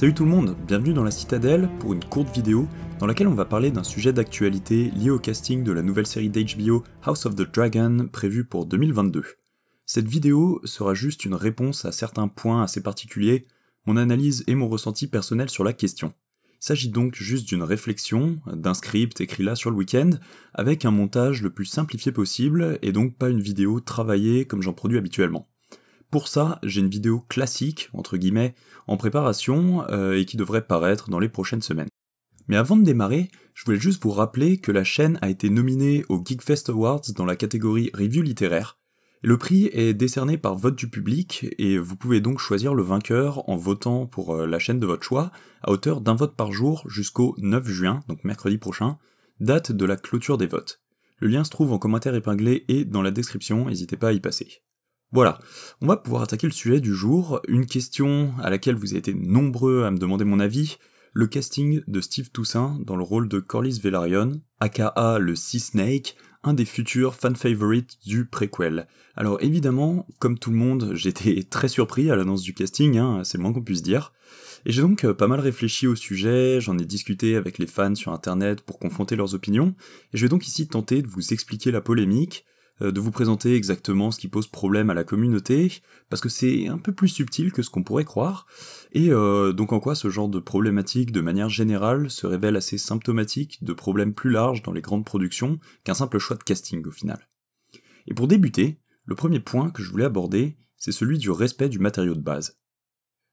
Salut tout le monde, bienvenue dans la Citadelle pour une courte vidéo dans laquelle on va parler d'un sujet d'actualité lié au casting de la nouvelle série d'HBO House of the Dragon prévue pour 2022. Cette vidéo sera juste une réponse à certains points assez particuliers, mon analyse et mon ressenti personnel sur la question. Il s'agit donc juste d'une réflexion, d'un script écrit là sur le week-end, avec un montage le plus simplifié possible et donc pas une vidéo travaillée comme j'en produis habituellement. Pour ça, j'ai une vidéo classique, entre guillemets, en préparation euh, et qui devrait paraître dans les prochaines semaines. Mais avant de démarrer, je voulais juste vous rappeler que la chaîne a été nominée au Geekfest Awards dans la catégorie Review littéraire. Le prix est décerné par vote du public et vous pouvez donc choisir le vainqueur en votant pour euh, la chaîne de votre choix à hauteur d'un vote par jour jusqu'au 9 juin, donc mercredi prochain, date de la clôture des votes. Le lien se trouve en commentaire épinglé et dans la description, n'hésitez pas à y passer. Voilà, on va pouvoir attaquer le sujet du jour, une question à laquelle vous avez été nombreux à me demander mon avis, le casting de Steve Toussaint dans le rôle de Corlys Velaryon, aka le Sea Snake, un des futurs fan favorites du préquel. Alors évidemment, comme tout le monde, j'étais très surpris à l'annonce du casting, hein, c'est le moins qu'on puisse dire. Et j'ai donc euh, pas mal réfléchi au sujet, j'en ai discuté avec les fans sur internet pour confronter leurs opinions, et je vais donc ici tenter de vous expliquer la polémique, euh, de vous présenter exactement ce qui pose problème à la communauté, parce que c'est un peu plus subtil que ce qu'on pourrait croire, et euh, donc en quoi ce genre de problématique de manière générale se révèle assez symptomatique de problèmes plus larges dans les grandes productions qu'un simple choix de casting au final. Et pour débuter, le premier point que je voulais aborder, c'est celui du respect du matériau de base.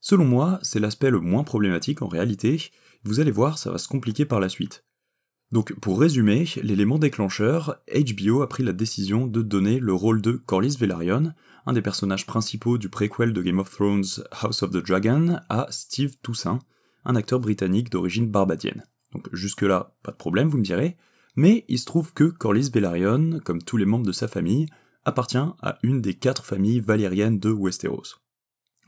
Selon moi, c'est l'aspect le moins problématique en réalité, vous allez voir, ça va se compliquer par la suite. Donc pour résumer, l'élément déclencheur, HBO a pris la décision de donner le rôle de Corlys Velaryon, un des personnages principaux du préquel de Game of Thrones House of the Dragon, à Steve Toussaint, un acteur britannique d'origine barbadienne. Donc jusque-là, pas de problème, vous me direz, mais il se trouve que Corlys Velaryon, comme tous les membres de sa famille, appartient à une des quatre familles valériennes de Westeros.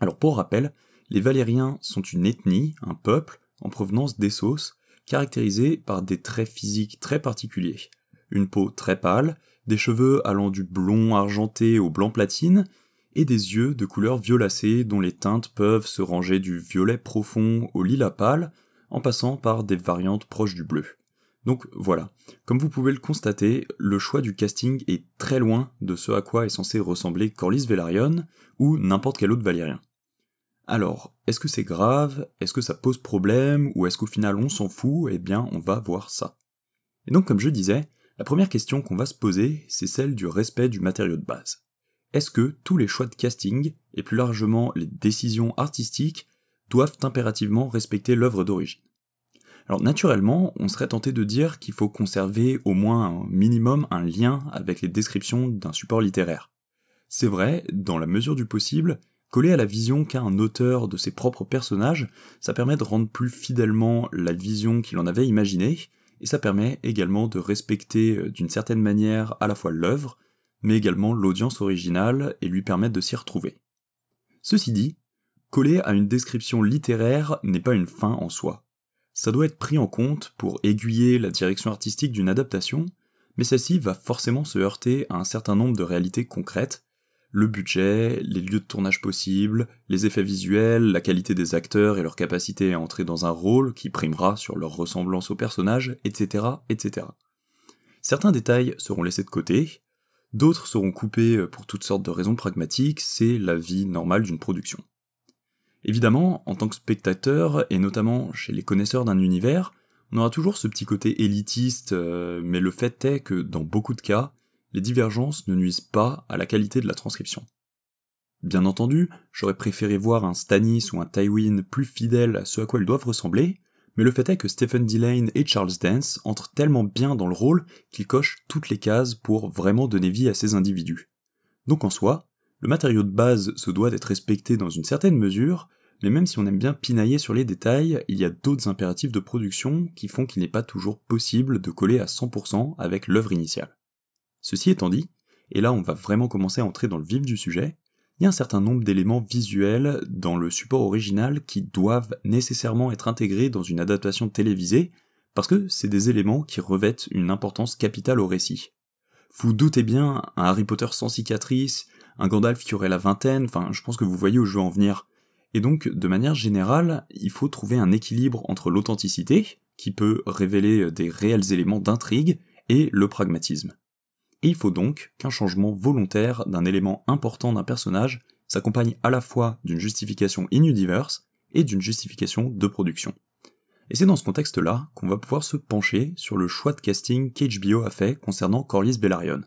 Alors pour rappel, les Valériens sont une ethnie, un peuple, en provenance d'Essos, caractérisée par des traits physiques très particuliers, une peau très pâle, des cheveux allant du blond argenté au blanc platine, et des yeux de couleur violacée dont les teintes peuvent se ranger du violet profond au lilas pâle, en passant par des variantes proches du bleu. Donc voilà, comme vous pouvez le constater, le choix du casting est très loin de ce à quoi est censé ressembler Corlys Velaryon ou n'importe quel autre Valérien. Alors, est-ce que c'est grave Est-ce que ça pose problème Ou est-ce qu'au final on s'en fout Eh bien, on va voir ça. Et donc, comme je disais, la première question qu'on va se poser, c'est celle du respect du matériau de base. Est-ce que tous les choix de casting, et plus largement les décisions artistiques, doivent impérativement respecter l'œuvre d'origine alors naturellement, on serait tenté de dire qu'il faut conserver au moins un minimum un lien avec les descriptions d'un support littéraire. C'est vrai, dans la mesure du possible, Coller à la vision qu'a un auteur de ses propres personnages, ça permet de rendre plus fidèlement la vision qu'il en avait imaginée, et ça permet également de respecter euh, d'une certaine manière à la fois l'œuvre, mais également l'audience originale et lui permettre de s'y retrouver. Ceci dit, coller à une description littéraire n'est pas une fin en soi. Ça doit être pris en compte pour aiguiller la direction artistique d'une adaptation, mais celle-ci va forcément se heurter à un certain nombre de réalités concrètes, le budget, les lieux de tournage possibles, les effets visuels, la qualité des acteurs et leur capacité à entrer dans un rôle qui primera sur leur ressemblance au personnage, etc., etc. Certains détails seront laissés de côté, d'autres seront coupés euh, pour toutes sortes de raisons pragmatiques, c'est la vie normale d'une production. Évidemment, en tant que spectateur, et notamment chez les connaisseurs d'un univers, on aura toujours ce petit côté élitiste, euh, mais le fait est que dans beaucoup de cas, les divergences ne nuisent pas à la qualité de la transcription. Bien entendu, j'aurais préféré voir un Stannis ou un Tywin plus fidèles à ce à quoi ils doivent ressembler, mais le fait est que Stephen Delane et Charles Dance entrent tellement bien dans le rôle qu'ils cochent toutes les cases pour vraiment donner vie à ces individus. Donc en soi, le matériau de base se doit d'être respecté dans une certaine mesure, mais même si on aime bien pinailler sur les détails, il y a d'autres impératifs de production qui font qu'il n'est pas toujours possible de coller à 100% avec l'œuvre initiale. Ceci étant dit, et là on va vraiment commencer à entrer dans le vif du sujet, il y a un certain nombre d'éléments visuels dans le support original qui doivent nécessairement être intégrés dans une adaptation télévisée, parce que c'est des éléments qui revêtent une importance capitale au récit. Vous doutez bien, un Harry Potter sans cicatrice, un Gandalf qui aurait la vingtaine, enfin je pense que vous voyez où je veux en venir. Et donc, de manière générale, il faut trouver un équilibre entre l'authenticité, qui peut révéler des réels éléments d'intrigue, et le pragmatisme et il faut donc qu'un changement volontaire d'un élément important d'un personnage s'accompagne à la fois d'une justification inudiverse et d'une justification de production. Et c'est dans ce contexte-là qu'on va pouvoir se pencher sur le choix de casting qu'HBO a fait concernant Corlys Bellarion.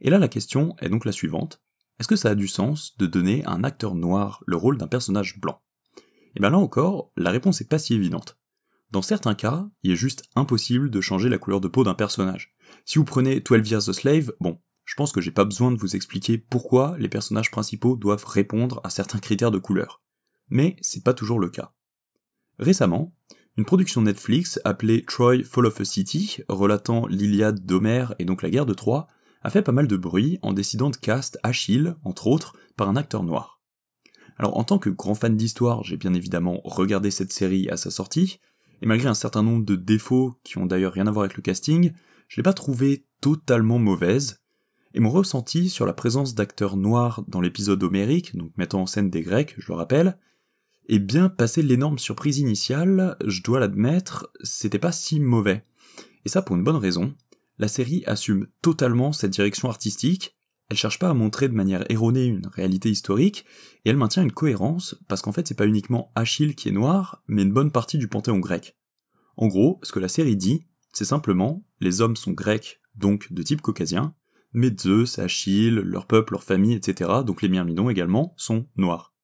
Et là la question est donc la suivante, est-ce que ça a du sens de donner à un acteur noir le rôle d'un personnage blanc Et bien là encore, la réponse est pas si évidente. Dans certains cas, il est juste impossible de changer la couleur de peau d'un personnage, si vous prenez 12 Years a Slave, bon, je pense que j'ai pas besoin de vous expliquer pourquoi les personnages principaux doivent répondre à certains critères de couleur. Mais c'est pas toujours le cas. Récemment, une production Netflix appelée Troy Fall of a City, relatant l'Iliade d'Homère et donc la guerre de Troie, a fait pas mal de bruit en décidant de cast Achille, entre autres, par un acteur noir. Alors en tant que grand fan d'histoire, j'ai bien évidemment regardé cette série à sa sortie, et malgré un certain nombre de défauts qui ont d'ailleurs rien à voir avec le casting, je l'ai pas trouvée totalement mauvaise, et mon ressenti sur la présence d'acteurs noirs dans l'épisode homérique, donc mettant en scène des Grecs, je le rappelle, est bien passé l'énorme surprise initiale, je dois l'admettre, c'était pas si mauvais. Et ça pour une bonne raison, la série assume totalement cette direction artistique, elle cherche pas à montrer de manière erronée une réalité historique, et elle maintient une cohérence, parce qu'en fait c'est pas uniquement Achille qui est noir, mais une bonne partie du panthéon grec. En gros, ce que la série dit, c'est simplement, les hommes sont grecs, donc de type caucasien, mais Zeus, Achille, leur peuple, leur famille, etc., donc les Myrmidons également, sont noirs.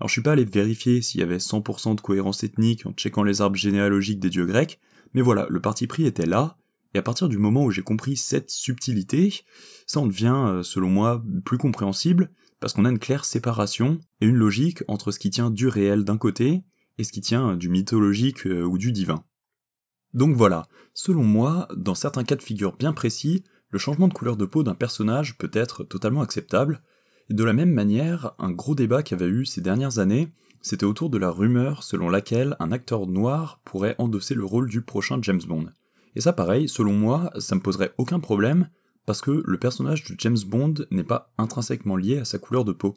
Alors je suis pas allé vérifier s'il y avait 100% de cohérence ethnique en checkant les arbres généalogiques des dieux grecs, mais voilà, le parti pris était là, et à partir du moment où j'ai compris cette subtilité, ça en devient, euh, selon moi, plus compréhensible, parce qu'on a une claire séparation et une logique entre ce qui tient du réel d'un côté et ce qui tient euh, du mythologique euh, ou du divin. Donc voilà, selon moi, dans certains cas de figure bien précis, le changement de couleur de peau d'un personnage peut être totalement acceptable, et de la même manière, un gros débat qu'il y avait eu ces dernières années, c'était autour de la rumeur selon laquelle un acteur noir pourrait endosser le rôle du prochain James Bond. Et ça pareil, selon moi, ça me poserait aucun problème, parce que le personnage de James Bond n'est pas intrinsèquement lié à sa couleur de peau.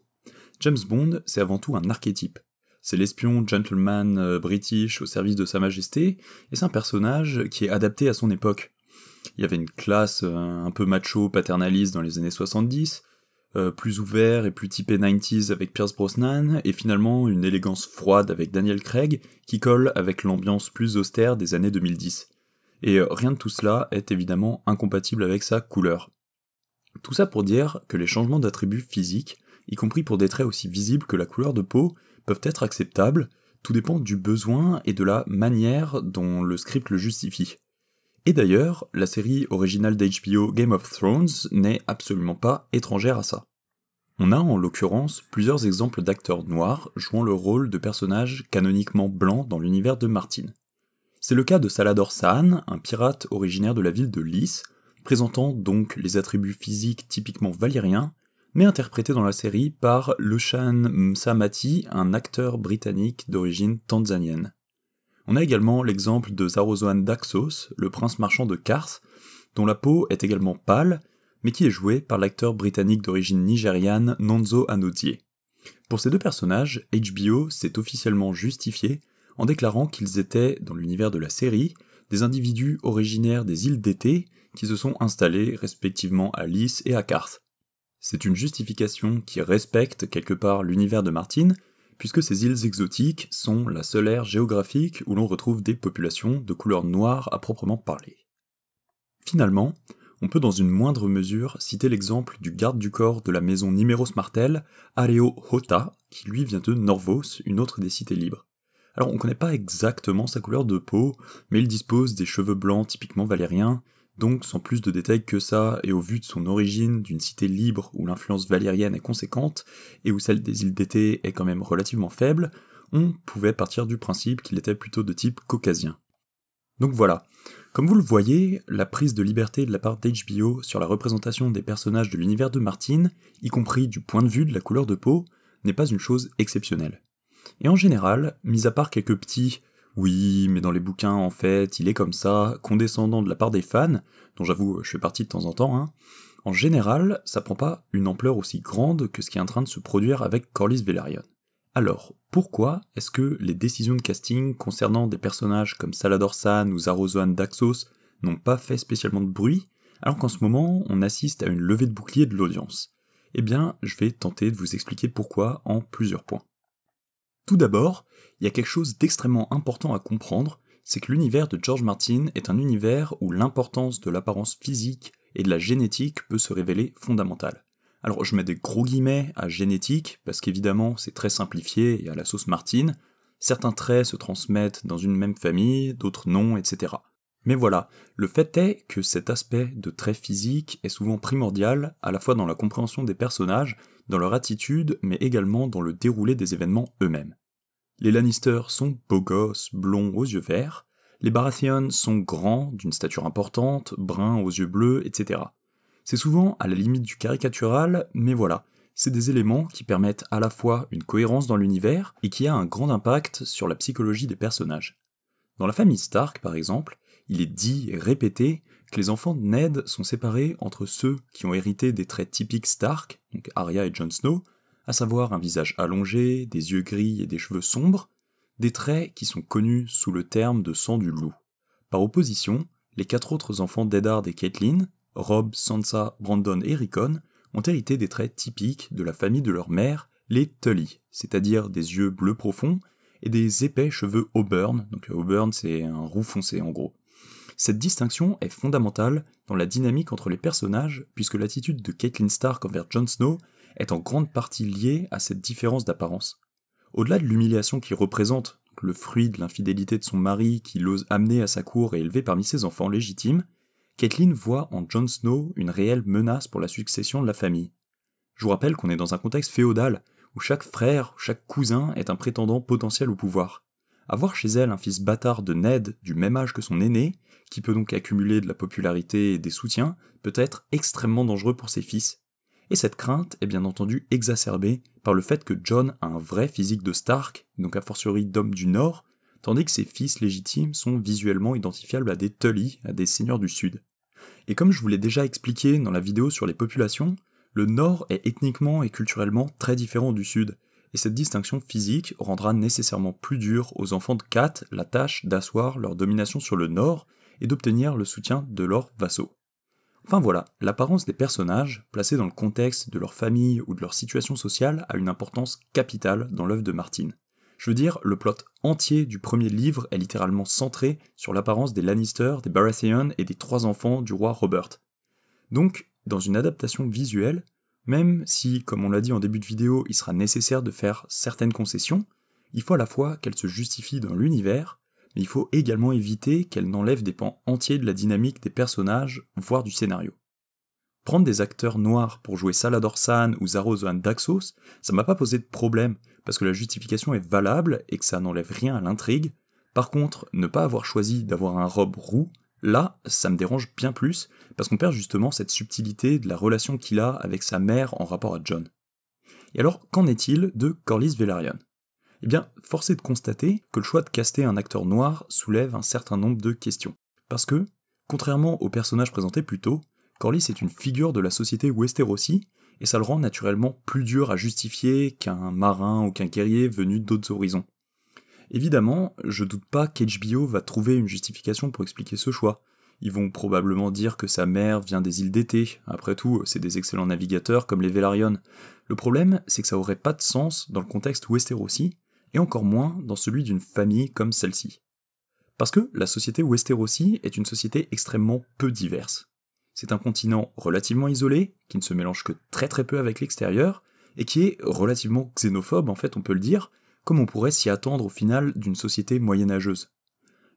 James Bond, c'est avant tout un archétype, c'est l'espion gentleman euh, british au service de Sa Majesté, et c'est un personnage qui est adapté à son époque. Il y avait une classe euh, un peu macho, paternaliste dans les années 70, euh, plus ouvert et plus typé 90s avec Pierce Brosnan, et finalement une élégance froide avec Daniel Craig qui colle avec l'ambiance plus austère des années 2010. Et rien de tout cela est évidemment incompatible avec sa couleur. Tout ça pour dire que les changements d'attributs physiques, y compris pour des traits aussi visibles que la couleur de peau, peuvent être acceptables, tout dépend du besoin et de la manière dont le script le justifie. Et d'ailleurs, la série originale d'HBO Game of Thrones n'est absolument pas étrangère à ça. On a en l'occurrence plusieurs exemples d'acteurs noirs jouant le rôle de personnages canoniquement blancs dans l'univers de Martin. C'est le cas de Salador Saan, un pirate originaire de la ville de Lys, présentant donc les attributs physiques typiquement valériens, mais interprété dans la série par Lushan Msamati, un acteur britannique d'origine tanzanienne. On a également l'exemple de Zarozoan Daxos, le prince marchand de Kars, dont la peau est également pâle, mais qui est joué par l'acteur britannique d'origine nigériane Nonzo Anodier. Pour ces deux personnages, HBO s'est officiellement justifié en déclarant qu'ils étaient, dans l'univers de la série, des individus originaires des îles d'été qui se sont installés respectivement à Lys et à Kars. C'est une justification qui respecte quelque part l'univers de Martine, puisque ces îles exotiques sont la seule aire géographique où l'on retrouve des populations de couleur noire à proprement parler. Finalement, on peut dans une moindre mesure citer l'exemple du garde du corps de la maison Nimeros Martel, Aleo Hota, qui lui vient de Norvos, une autre des cités libres. Alors on ne connaît pas exactement sa couleur de peau, mais il dispose des cheveux blancs typiquement valériens, donc sans plus de détails que ça, et au vu de son origine d'une cité libre où l'influence valérienne est conséquente, et où celle des îles d'été est quand même relativement faible, on pouvait partir du principe qu'il était plutôt de type caucasien. Donc voilà. Comme vous le voyez, la prise de liberté de la part d'HBO sur la représentation des personnages de l'univers de Martin, y compris du point de vue de la couleur de peau, n'est pas une chose exceptionnelle. Et en général, mis à part quelques petits oui, mais dans les bouquins, en fait, il est comme ça, condescendant de la part des fans, dont j'avoue, je fais partie de temps en temps, hein, en général, ça prend pas une ampleur aussi grande que ce qui est en train de se produire avec Corlys Velaryon. Alors, pourquoi est-ce que les décisions de casting concernant des personnages comme Saladorsan ou Zarozoan Daxos n'ont pas fait spécialement de bruit, alors qu'en ce moment, on assiste à une levée de bouclier de l'audience Eh bien, je vais tenter de vous expliquer pourquoi en plusieurs points. Tout d'abord, il y a quelque chose d'extrêmement important à comprendre, c'est que l'univers de George Martin est un univers où l'importance de l'apparence physique et de la génétique peut se révéler fondamentale. Alors je mets des gros guillemets à génétique, parce qu'évidemment c'est très simplifié et à la sauce Martin. certains traits se transmettent dans une même famille, d'autres non, etc. Mais voilà, le fait est que cet aspect de trait physique est souvent primordial à la fois dans la compréhension des personnages, dans leur attitude, mais également dans le déroulé des événements eux-mêmes. Les Lannister sont beaux gosses, blonds aux yeux verts, les Baratheon sont grands, d'une stature importante, bruns aux yeux bleus, etc. C'est souvent à la limite du caricatural, mais voilà, c'est des éléments qui permettent à la fois une cohérence dans l'univers et qui a un grand impact sur la psychologie des personnages. Dans la famille Stark, par exemple, il est dit et répété que les enfants de Ned sont séparés entre ceux qui ont hérité des traits typiques Stark donc Arya et Jon Snow, à savoir un visage allongé, des yeux gris et des cheveux sombres, des traits qui sont connus sous le terme de sang du loup. Par opposition, les quatre autres enfants d'Eddard et Catelyn, Rob, Sansa, Brandon et Rickon, ont hérité des traits typiques de la famille de leur mère, les Tully, c'est-à-dire des yeux bleus profonds et des épais cheveux auburn, donc auburn c'est un roux foncé en gros. Cette distinction est fondamentale dans la dynamique entre les personnages, puisque l'attitude de Caitlin Stark envers Jon Snow est en grande partie liée à cette différence d'apparence. Au-delà de l'humiliation qu'il représente, le fruit de l'infidélité de son mari qui l'ose amener à sa cour et élever parmi ses enfants légitimes, Caitlyn voit en Jon Snow une réelle menace pour la succession de la famille. Je vous rappelle qu'on est dans un contexte féodal, où chaque frère, chaque cousin est un prétendant potentiel au pouvoir avoir chez elle un fils bâtard de Ned du même âge que son aîné, qui peut donc accumuler de la popularité et des soutiens, peut être extrêmement dangereux pour ses fils. Et cette crainte est bien entendu exacerbée par le fait que John a un vrai physique de Stark, donc a fortiori d'homme du Nord, tandis que ses fils légitimes sont visuellement identifiables à des Tully, à des seigneurs du Sud. Et comme je vous l'ai déjà expliqué dans la vidéo sur les populations, le Nord est ethniquement et culturellement très différent du Sud, et cette distinction physique rendra nécessairement plus dure aux enfants de Kat la tâche d'asseoir leur domination sur le nord et d'obtenir le soutien de leurs vassaux. Enfin voilà, l'apparence des personnages, placés dans le contexte de leur famille ou de leur situation sociale, a une importance capitale dans l'œuvre de Martin. Je veux dire, le plot entier du premier livre est littéralement centré sur l'apparence des Lannister, des Baratheon et des trois enfants du roi Robert. Donc, dans une adaptation visuelle, même si, comme on l'a dit en début de vidéo, il sera nécessaire de faire certaines concessions, il faut à la fois qu'elles se justifient dans l'univers, mais il faut également éviter qu'elles n'enlèvent des pans entiers de la dynamique des personnages, voire du scénario. Prendre des acteurs noirs pour jouer Salador San ou Zaro Daxos, ça m'a pas posé de problème, parce que la justification est valable et que ça n'enlève rien à l'intrigue. Par contre, ne pas avoir choisi d'avoir un robe roux, Là, ça me dérange bien plus, parce qu'on perd justement cette subtilité de la relation qu'il a avec sa mère en rapport à John. Et alors, qu'en est-il de Corlys Velaryon Eh bien, force est de constater que le choix de caster un acteur noir soulève un certain nombre de questions. Parce que, contrairement au personnage présenté plus tôt, Corlys est une figure de la société Westerosi, et ça le rend naturellement plus dur à justifier qu'un marin ou qu'un guerrier venu d'autres horizons. Évidemment, je doute pas qu'HBO va trouver une justification pour expliquer ce choix. Ils vont probablement dire que sa mère vient des îles d'été, après tout, c'est des excellents navigateurs comme les Velaryon. Le problème, c'est que ça aurait pas de sens dans le contexte Westerosi, et encore moins dans celui d'une famille comme celle-ci. Parce que la société Westerosi est une société extrêmement peu diverse. C'est un continent relativement isolé, qui ne se mélange que très très peu avec l'extérieur, et qui est relativement xénophobe, en fait, on peut le dire, comme on pourrait s'y attendre au final d'une société moyenâgeuse.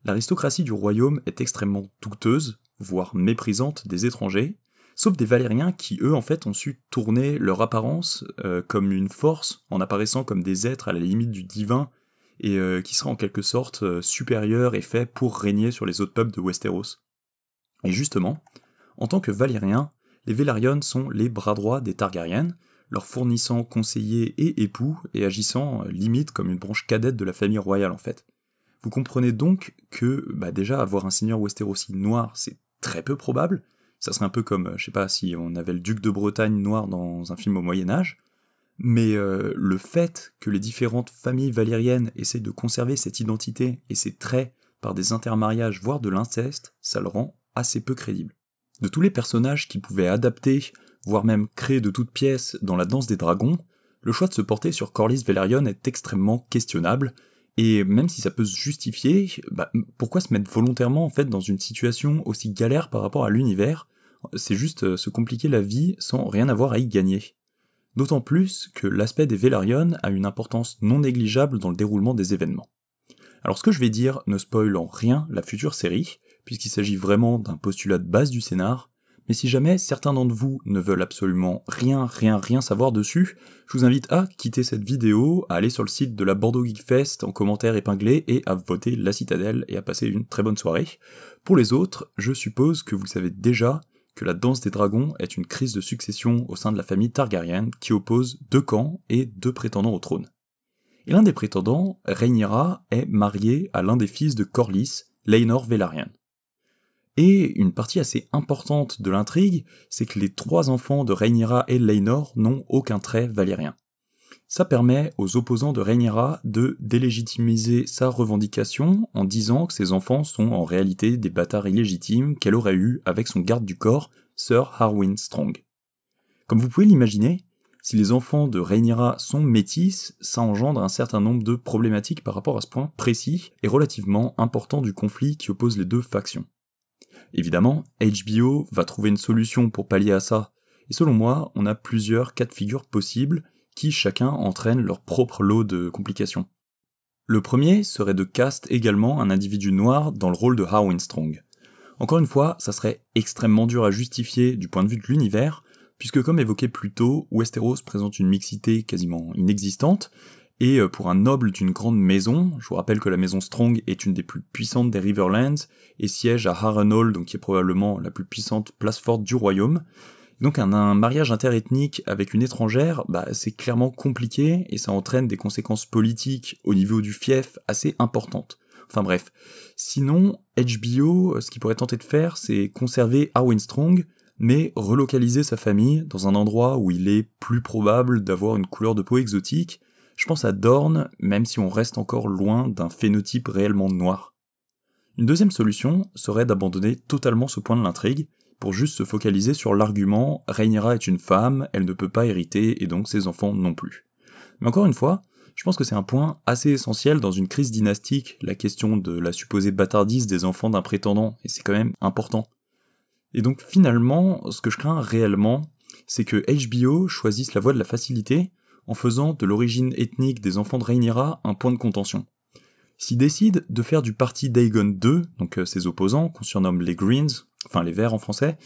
L'aristocratie du royaume est extrêmement douteuse, voire méprisante des étrangers, sauf des Valériens qui, eux, en fait, ont su tourner leur apparence euh, comme une force, en apparaissant comme des êtres à la limite du divin, et euh, qui seraient en quelque sorte euh, supérieurs et faits pour régner sur les autres peuples de Westeros. Et justement, en tant que Valériens, les Vélarionnes sont les bras droits des Targaryens, leur fournissant conseillers et époux et agissant euh, limite comme une branche cadette de la famille royale en fait. Vous comprenez donc que bah déjà avoir un seigneur Westerosi noir c'est très peu probable, ça serait un peu comme, euh, je sais pas, si on avait le duc de Bretagne noir dans un film au Moyen Âge, mais euh, le fait que les différentes familles valériennes essayent de conserver cette identité et ces traits par des intermariages voire de l'inceste, ça le rend assez peu crédible. De tous les personnages qui pouvaient adapter voire même créé de toutes pièces dans la danse des dragons, le choix de se porter sur Corlys Velaryon est extrêmement questionnable, et même si ça peut se justifier, bah, pourquoi se mettre volontairement en fait dans une situation aussi galère par rapport à l'univers C'est juste euh, se compliquer la vie sans rien avoir à y gagner. D'autant plus que l'aspect des Velaryon a une importance non négligeable dans le déroulement des événements. Alors ce que je vais dire ne spoil en rien la future série, puisqu'il s'agit vraiment d'un postulat de base du scénar, mais si jamais certains d'entre vous ne veulent absolument rien, rien, rien savoir dessus, je vous invite à quitter cette vidéo, à aller sur le site de la Bordeaux Geek Fest en commentaire épinglé et à voter la citadelle et à passer une très bonne soirée. Pour les autres, je suppose que vous savez déjà, que la danse des dragons est une crise de succession au sein de la famille Targaryen qui oppose deux camps et deux prétendants au trône. Et l'un des prétendants, Rhaenyra, est marié à l'un des fils de Corlys, Laenor Velaryon. Et une partie assez importante de l'intrigue, c'est que les trois enfants de Rhaenyra et Laenor n'ont aucun trait valérien. Ça permet aux opposants de Rhaenyra de délégitimiser sa revendication en disant que ses enfants sont en réalité des bâtards illégitimes qu'elle aurait eus avec son garde du corps, Sir Harwin Strong. Comme vous pouvez l'imaginer, si les enfants de Rhaenyra sont métis, ça engendre un certain nombre de problématiques par rapport à ce point précis et relativement important du conflit qui oppose les deux factions. Évidemment, HBO va trouver une solution pour pallier à ça, et selon moi, on a plusieurs cas de figure possibles qui chacun entraîne leur propre lot de complications. Le premier serait de cast également un individu noir dans le rôle de Harwin Strong. Encore une fois, ça serait extrêmement dur à justifier du point de vue de l'univers, puisque comme évoqué plus tôt, Westeros présente une mixité quasiment inexistante, et euh, pour un noble d'une grande maison, je vous rappelle que la maison Strong est une des plus puissantes des Riverlands, et siège à Harrenhal, donc qui est probablement la plus puissante place forte du royaume. Donc un, mariage interethnique avec une étrangère, bah, c'est clairement compliqué, et ça entraîne des conséquences politiques au niveau du fief assez importantes. Enfin bref. Sinon, HBO, ce qu'il pourrait tenter de faire, c'est conserver Arwen Strong, mais relocaliser sa famille dans un endroit où il est plus probable d'avoir une couleur de peau exotique, je pense à Dorne, même si on reste encore loin d'un phénotype réellement noir. Une deuxième solution serait d'abandonner totalement ce point de l'intrigue, pour juste se focaliser sur l'argument Rhaenyra est une femme, elle ne peut pas hériter et donc ses enfants non plus. Mais encore une fois, je pense que c'est un point assez essentiel dans une crise dynastique, la question de la supposée bâtardise des enfants d'un prétendant, et c'est quand même important. Et donc finalement, ce que je crains réellement, c'est que HBO choisisse la voie de la facilité en faisant de l'origine ethnique des enfants de Rhaenyra un point de contention. S'ils décident de faire du parti Dagon II, donc euh, ses opposants, qu'on surnomme les Greens, enfin les Verts en français,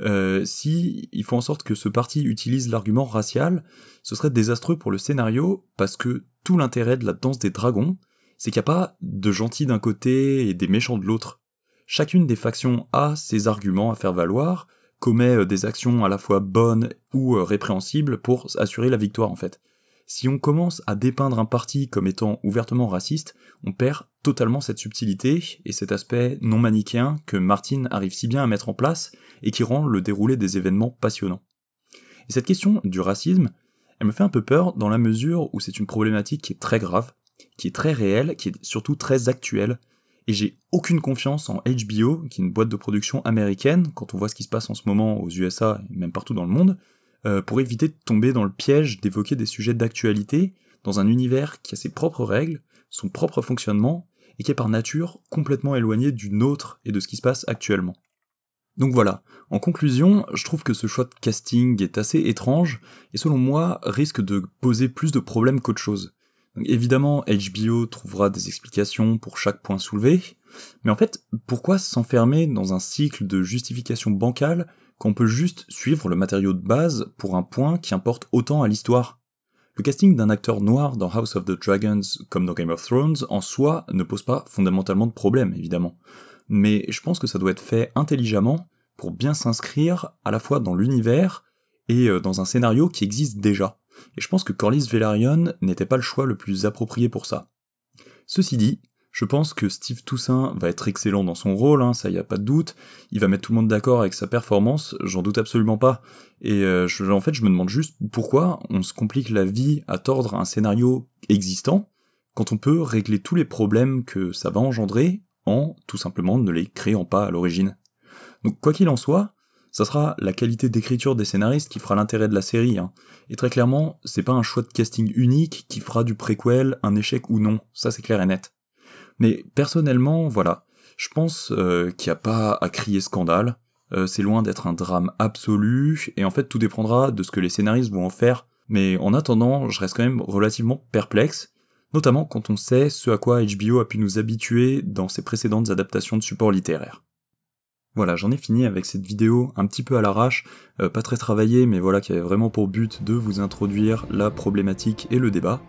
euh, si font en sorte que ce parti utilise l'argument racial, ce serait désastreux pour le scénario, parce que tout l'intérêt de la danse des dragons, c'est qu'il n'y a pas de gentils d'un côté et des méchants de l'autre. Chacune des factions a ses arguments à faire valoir, commet euh, des actions à la fois bonnes ou euh, répréhensibles pour assurer la victoire en fait. Si on commence à dépeindre un parti comme étant ouvertement raciste, on perd totalement cette subtilité et cet aspect non manichéen que Martine arrive si bien à mettre en place et qui rend le déroulé des événements passionnant. Et cette question du racisme, elle me fait un peu peur dans la mesure où c'est une problématique qui est très grave, qui est très réelle, qui est surtout très actuelle, et j'ai aucune confiance en HBO, qui est une boîte de production américaine, quand on voit ce qui se passe en ce moment aux USA et même partout dans le monde, euh, pour éviter de tomber dans le piège d'évoquer des sujets d'actualité dans un univers qui a ses propres règles, son propre fonctionnement, et qui est par nature complètement éloigné du nôtre et de ce qui se passe actuellement. Donc voilà, en conclusion, je trouve que ce choix de casting est assez étrange, et selon moi risque de poser plus de problèmes qu'autre chose évidemment, HBO trouvera des explications pour chaque point soulevé, mais en fait, pourquoi s'enfermer dans un cycle de justification bancale qu'on peut juste suivre le matériau de base pour un point qui importe autant à l'histoire Le casting d'un acteur noir dans House of the Dragons comme dans Game of Thrones en soi ne pose pas fondamentalement de problème, évidemment. Mais je pense que ça doit être fait intelligemment pour bien s'inscrire à la fois dans l'univers et euh, dans un scénario qui existe déjà et je pense que Corlys Velaryon n'était pas le choix le plus approprié pour ça. Ceci dit, je pense que Steve Toussaint va être excellent dans son rôle, hein, ça y a pas de doute. Il va mettre tout le monde d'accord avec sa performance, j'en doute absolument pas. Et euh, en fait, je me demande juste pourquoi on se complique la vie à tordre un scénario existant quand on peut régler tous les problèmes que ça va engendrer en tout simplement ne les créant pas à l'origine. Donc quoi qu'il en soit, ça sera la qualité d'écriture des scénaristes qui fera l'intérêt de la série. Hein. Et très clairement, c'est pas un choix de casting unique qui fera du préquel un échec ou non, ça c'est clair et net. Mais personnellement, voilà, je pense euh, qu'il n'y a pas à crier scandale, euh, c'est loin d'être un drame absolu, et en fait tout dépendra de ce que les scénaristes vont en faire, mais en attendant, je reste quand même relativement perplexe, notamment quand on sait ce à quoi HBO a pu nous habituer dans ses précédentes adaptations de supports littéraires. Voilà, j'en ai fini avec cette vidéo un petit peu à l'arrache, euh, pas très travaillée, mais voilà, qui avait vraiment pour but de vous introduire la problématique et le débat.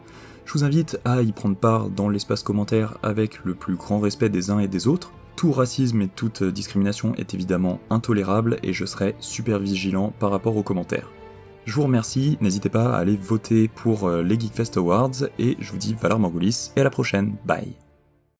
Je vous invite à y prendre part dans l'espace commentaire avec le plus grand respect des uns et des autres. Tout racisme et toute discrimination est évidemment intolérable et je serai super vigilant par rapport aux commentaires. Je vous remercie, n'hésitez pas à aller voter pour euh, les Geekfest Awards et je vous dis Valor Morgulis et à la prochaine, bye